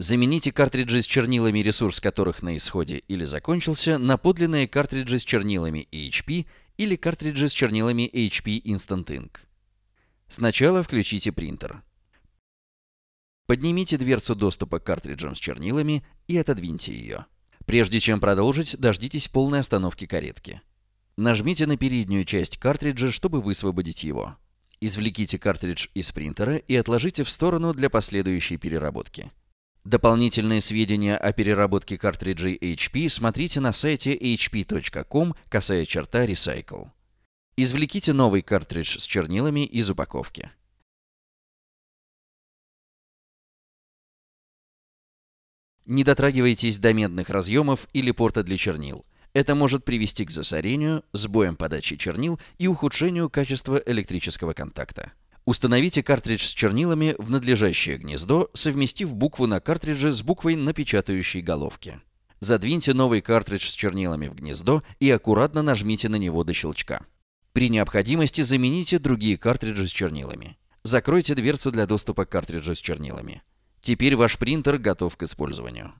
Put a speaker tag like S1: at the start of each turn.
S1: Замените картриджи с чернилами, ресурс которых на исходе или закончился, на подлинные картриджи с чернилами HP или картриджи с чернилами HP Instant Ink. Сначала включите принтер. Поднимите дверцу доступа к картриджам с чернилами и отодвиньте ее. Прежде чем продолжить, дождитесь полной остановки каретки. Нажмите на переднюю часть картриджа, чтобы высвободить его. Извлеките картридж из принтера и отложите в сторону для последующей переработки. Дополнительные сведения о переработке картриджей HP смотрите на сайте hp.com, касая черта Recycle. Извлеките новый картридж с чернилами из упаковки. Не дотрагивайтесь до медных разъемов или порта для чернил. Это может привести к засорению, сбоям подачи чернил и ухудшению качества электрического контакта. Установите картридж с чернилами в надлежащее гнездо, совместив букву на картридже с буквой на печатающей головке. Задвиньте новый картридж с чернилами в гнездо и аккуратно нажмите на него до щелчка. При необходимости замените другие картриджи с чернилами. Закройте дверцу для доступа к картриджу с чернилами. Теперь ваш принтер готов к использованию.